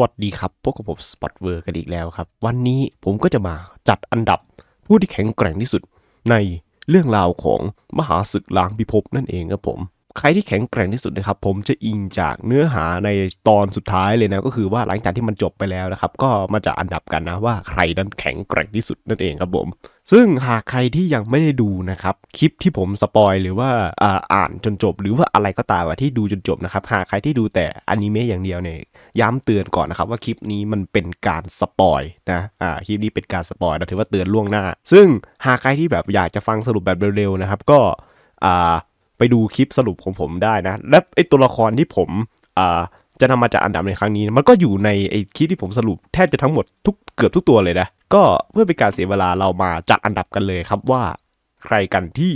วัสดีครับพวกกับผมสปอตเวอร์กันอีกแล้วครับ วันนี้ผมก็จะมาจัดอันดับผู้ที่แข็งแกร่งที่สุดในเรื่องราวของมหาศึกล้างพิภพนั่นเองครับผมใครที่แข็งแกร่งที่สุดนะครับผมจะอิงจากเนื้อหาในตอนสุดท้ายเลยนะก็คือว่าหลังจากที่มันจบไปแล้วนะครับก็มาจากอันดับกันนะ ว่าใครนั้นแข็งแกร่งที่สุดนั่นเองครับผมซึ่งหากใครที่ยังไม่ได้ดูนะครับ คลิปที่ผมสปอย หรือว่าอ่านจนจบ หรือว่าอะไรก็ตามที่ดูจนจบนะครับหากใครที่ดูแต่อนิเมะอย่างเดียวเนี่ยย้ำเตือนก่อนนะครับ ว่าคลิปนี้มันเป็นการสปอยนะอ่าคลิปนี้เป็นการสปอยเราถือว่าเตือนล่วงหน้า ซึ่งหากใครที่แบบอยากจะฟังสรุปแบบเร็วๆนะครับ ก็อ่าไปดูคลิปสรุปของผมได้นะ และไอตัวละครที่ผมอ่าจะนำมาจากอันดับในครั้งนี้มันก็อยู่ในไอคลิปที่ผมสรุปแทบจะทั้งหมดทุกเกือบทุกตัวเลยนะก็เพื่อเป็นการเสียเวลาเรามาจัดอันดับกันเลยครับว่า ใครกันที่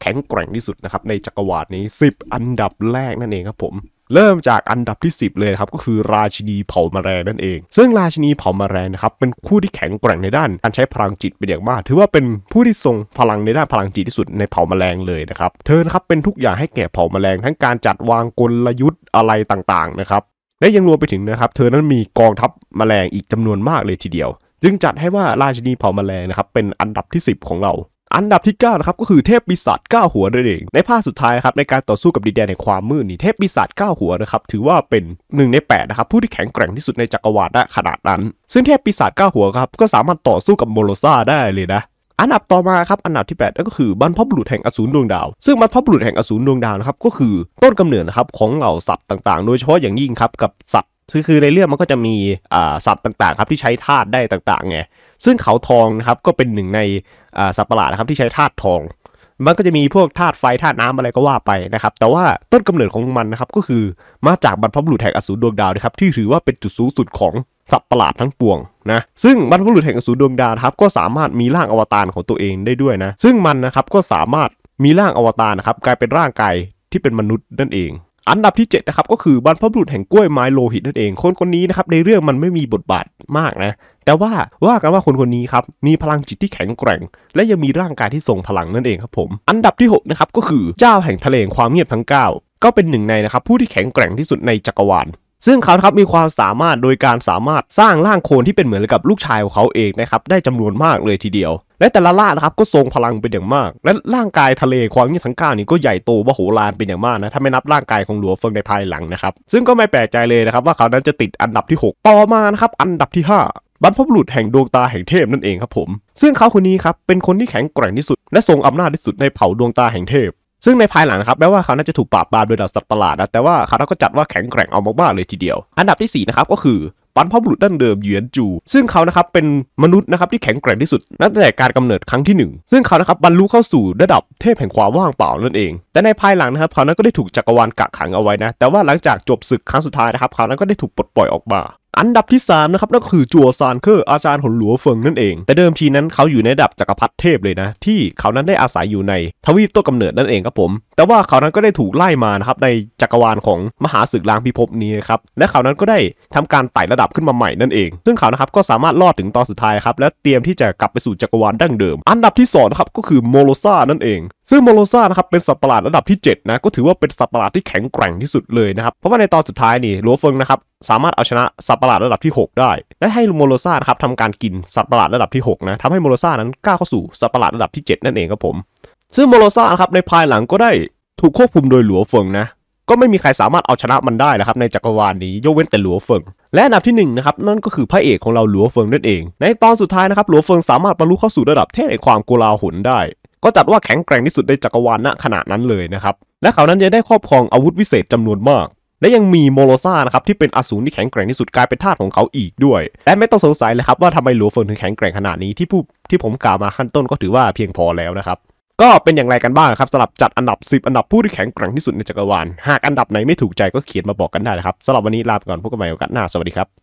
แข็งแกร่งที่สุดนะครับในจักรวาลนี้10อันดับแรกนั่นเองครับผมเริ่มจากอันดับที่ 10 เลยครับก็คือราชินีเผ่ามาแรงนั่นเอง ซึ่งราชินีเผ่ามาแรงนะครับเป็นคู่ที่แข็งแกร่งในด้านการใช้พลังจิตเป็นอย่างมาก ถือว่าเป็นผู้ที่ทรงพลังในด้านพลังจิตที่สุดในเผ่ามาแรงเลยนะครับเธอครับเป็นทุกอย่างให้แก่เผ่ามาแรงทั้งการจัดวางกลยุทธ์อะไรต่างๆนะครับและยังรวมไปถึงนะครับ เธอนั้นมีกองทัพมแมลงอีกจำนวนมากเลยทีเดียว จึงจัดให้ว่าราชินีเผ่ามาแมลงนะครับเป็นอันดับที่ 10 ของเราอันดับที่9นะครับก็คือเทพปีศาจ9หัวนั่นเองในภาคสุดท้ายครับในการต่อสู้กับดีแดนแห่งความมืดนี่เทพปีศาจ9หัวนะครับถือว่าเป็น1ใน8นะครับผู้ที่แข็งแกร่งที่สุดในจักรวาลณขนาดนั้น ซึ่งเทพปีศาจ9หัวครับก็สามารถต่อสู้กับโมโลซาได้เลยนะอันดับต่อมาครับอันดับที่ 8 ก็คือบรรพบุรุษแห่งอสูรดวงดาว ซึ่งบรรพบุรุษแห่งอสูรดวงดาวนะครับก็คือต้นกำเนิดนะครับของเหล่าสัตว์ต่าง ๆ โดยเฉพาะอย่างยิ่งครับกับสัตว์คือคือในเรื่องมันก็จะมีสัตว์ต่างๆครับที่ใช้ธาตุได้ต่างๆไงซึ่งเขาทองนะครับก็เป็นหนึ่งในสัตว์ประหลาดนะครับที่ใช้ธาตุทอง มันก็จะมีพวกธาตุไฟธาตุน้ำอะไรก็ว่าไปนะครับแต่ว่าต้นกำเนิดของมันนะครับ ก็คือมาจากบรรพบุรุษแห่งอสูรดวงดาวนะครับที่ถือว่าเป็นจุดสูงสุดของสัตว์ประหลาดทั้งปวงนะซึ่งบรรพบุรุษแห่งอสูรดวงดาวครับก็สามารถมีร่างอวตารของตัวเองได้ด้วยนะ ซึ่งมันนะครับก็สามารถมีร่างอวตารนะครับ กลายเป็นร่างกายที่เป็นมนุษย์นั่นเอง อันดับที่ 7 นะครับก็คือบรรพบุรุษแห่งกล้วยไม้โลหิตนั่นเอง คนคนนี้นะครับในเรื่องมันไม่มีบทบาทมากนะแต่ว่าว่ากันว่าคนคนนี้ครับ มีพลังจิตที่แข็งแกร่ง และยังมีร่างกายที่ทรงพลังนั่นเองครับผม อันดับที่ 6 นะครับ ก็คือเจ้าแห่งทะเลความเงียบทั้ง9 ก็เป็นหนึ่งในนะครับผู้ที่แข็งแกร่งที่สุดในจักรวาลซึ่งเขาครับมีความสามารถโดยการสามารถสร้างร่างโคลนที่เป็นเหมือนกับลูกชายของเขาเองนะครับได้จำนวนมากเลยทีเดียวและแต่ละล่านะครับก็ทรงพลังเป็นอย่างมาก และร่างกายทะเลความเงียบทั้งเก้านี้ก็ใหญ่โตมโหฬารเป็นอย่างมากนะถ้าไม่นับร่างกายของหลวงเฟิงในภายหลังนะครับ ซึ่งก็ไม่แปลกใจเลยนะครับว่าเขานั้นจะติดอันดับที่6ต่อมานะครับอันดับที่5บรรพบุรุษแห่งดวงตาแห่งเทพนั่นเองครับผม ซึ่งเขาคนนี้ครับ เป็นคนที่แข็งแกร่งที่สุด และทรงอำนาจที่สุดในเผ่าดวงตาแห่งเทพ ซึ่งในภายหลังนะครับ แม้ว่าเขาน่าจะถูกปราบปรามโดยดาวสัตว์ประหลาดนะแต่ว่าเขาก็จัดว่าแข็งแกร่งเอามากๆเลยทีเดียว อันดับที่4นะครับก็คือบรรพบุรุษดั้งเดิมเยียนจู ซึ่งเขานะครับเป็นมนุษย์นะครับที่แข็งแกร่งที่สุด นับแต่การกำเนิดครั้งที่1ซึ่งเขานะครับบรรลุเข้าสู่ระดับเทพแห่งความว่างเปล่านั่นเอง แต่ในภายหลังนะครับเขานั้นก็ได้ถูกจักรวาลกักขังเอาไว้นะแต่ว่าหลังจากจบศึกครั้งสุดท้ายนะครับเขาก็ได้ถูกปลดปล่อยออกมาอันดับที่3นะครับนั่นก็คือจัวซานเคอร์อาจารย์หนหลัวเฟิงนั่นเอง แต่เดิมทีนั้นเขาอยู่ในดับจักรพรรดิเทพเลยนะ ที่เขานั้นได้อาศัยอยู่ในทวีปต้นกำเนิดนั่นเองครับผม แต่ว่าเขานั้นก็ได้ถูกไล่มานะครับในจักรวาลของมหาศึกลางพิภพนี้ครับและเขานั้นก็ได้ทำการไต่ระดับขึ้นมาใหม่นั่นเอง ซึ่งเขานะครับก็สามารถรอดถึงตอนสุดท้ายครับและเตรียมที่จะกลับไปสู่จักรวาลดั้งเดิม อันดับที่2นะครับก็คือโมโลซานั่นเองซึ่งโมโลซ่านะครับเป็นสัตว์ประหลาดระดับที่7นะก็ถือว่าเป็นสัตว์ประหลาดที่แข็งแกร่งที่สุดเลยนะครับเพราะว่าในตอนสุดท้ายนี่ลัวเฟิงนะครับสามารถเอาชนะสัตว์ประหลาดระดับที่ 6 ได้และให้โมโลซ่านะครับทำการกินสัตว์ประหลาดระดับที่6นะทำให้โมโลซ่านั้นกล้าเข้าสู่สัตว์ประหลาดระดับที่7 นั่นเองครับผมซึ่งโมโลซ่านะครับในภายหลังก็ได้ถูกควบคุมโดยหลัวเฟิงนะก็ไม่มีใครสามารถเอาชนะมันได้นะครับในจักรวาลนี้ยกเว้นแต่หลัวเฟิงและอันดับที่ 1นะครับนั่นก็คือพระเอกของเราหลัวเฟิงนั่นเอง ในตอนสุดท้ายนะครับหลัวเฟิงสามารถบรรลุเข้าสู่ระดับเทพแห่งความโกลาหลได้ก็จัดว่าแข็งแกร่งที่สุดในจักรวาลณขณะนั้นเลยนะครับ และเขานั้นจะได้ครอบครองอาวุธวิเศษจำนวนมาก และยังมีโมโลซ่านะครับที่เป็นอสูรที่แข็งแกร่งที่สุดกลายเป็นทาสของเขาอีกด้วย และไม่ต้องสงสัยเลยครับว่าทำไมหลัวเฟินถึงแข็งแกร่งขนาดนี้ที่ผู้ที่ผมกล่าวมาขั้นต้นก็ถือว่าเพียงพอแล้วนะครับ ก็เป็นอย่างไรกันบ้างครับสำหรับจัดอันดับ 10 อันดับผู้ที่แข็งแกร่งที่สุดในจักรวาล หากอันดับไหนไม่ถูกใจก็เขียนมาบอกกันได้นะครับสำหรับวันนี้ลาไปก่อนพบกันใหม่โอกาสหน้าสวัสดีครับ